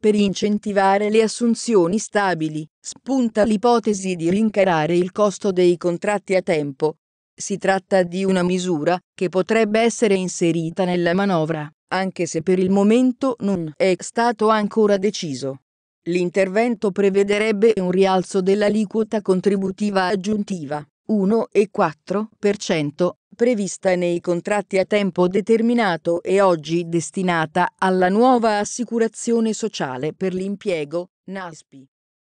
Per incentivare le assunzioni stabili, spunta l'ipotesi di rincarare il costo dei contratti a tempo. Si tratta di una misura che potrebbe essere inserita nella manovra, anche se per il momento non è stato ancora deciso. L'intervento prevederebbe un rialzo dell'aliquota contributiva aggiuntiva 1,4% prevista nei contratti a tempo determinato e oggi destinata alla nuova assicurazione sociale per l'impiego, NASPI.